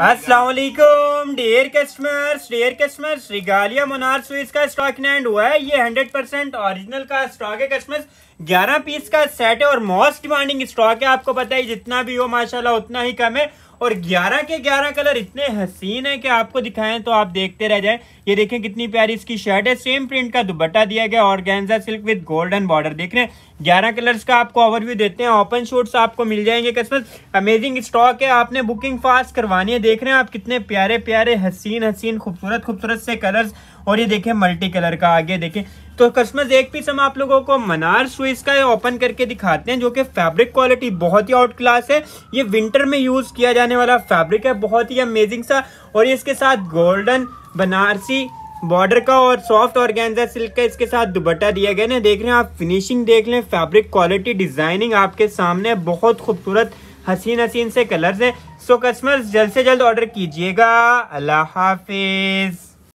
असलाकुम dear customers dear customers रिगालिया मोनार suit का स्टॉक एंड हुआ है ये 100 परसेंट ऑरिजिनल का स्टॉक है कस्टमर्स 11 पीस का सेट है और मोस्ट डिमांडिंग स्टॉक है आपको पता है जितना भी हो माशाल्लाह उतना ही कम है और 11 के 11 कलर इतने हसीन है कि आपको दिखाएं तो आप देखते रह जाए ये देखें कितनी प्यारी इसकी शर्ट है सेम प्रिंट का दुबट्टा दिया गया और गेंजा सिल्क विद गोल्डन बॉर्डर देख रहे हैं ग्यारह कलर्स का आपको ओवरव्यू देते हैं ओपन शूट्स आपको मिल जाएंगे कसरत अमेजिंग स्टॉक है आपने बुकिंग फास्ट करवानी है देख रहे हैं आप कितने प्यारे प्यारे हसीन हसीन खूबसूरत खूबसूरत से कलर्स और ये देखें मल्टी कलर का आगे देखें तो कस्टमर्स एक पीस हम आप लोगों को मनार स्विच का ओपन करके दिखाते हैं जो कि फैब्रिक क्वालिटी बहुत ही आउट क्लास है ये विंटर में यूज़ किया जाने वाला फैब्रिक है बहुत ही अमेजिंग सा और ये इसके साथ गोल्डन बनारसी बॉर्डर का और सॉफ्ट और सिल्क का इसके साथ दुबट्टा दिया गया ना देख रहे हैं आप फिनिशिंग देख लें फैब्रिक क्वालिटी डिजाइनिंग आपके सामने बहुत खूबसूरत हसीन हसीन से कलर्स हैं सो कस्टमर्स जल्द से जल्द ऑर्डर कीजिएगा अल्लाह हाफिज़